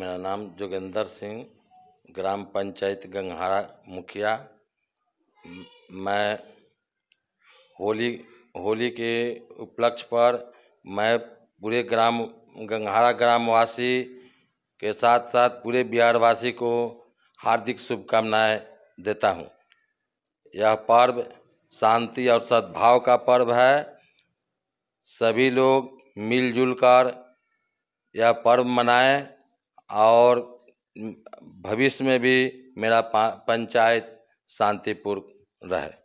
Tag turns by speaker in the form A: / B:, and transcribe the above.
A: मेरा नाम जोगेंद्र सिंह ग्राम पंचायत गंगहारा मुखिया मैं होली होली के उपलक्ष्य पर मैं पूरे ग्राम गंगहारा ग्रामवासी के साथ साथ पूरे बिहारवासी को हार्दिक शुभकामनाएं देता हूं। यह पर्व शांति और सद्भाव का पर्व है सभी लोग मिलजुल कर यह पर्व मनाएं और भविष्य में भी मेरा पंचायत शांतिपूर्ण रहे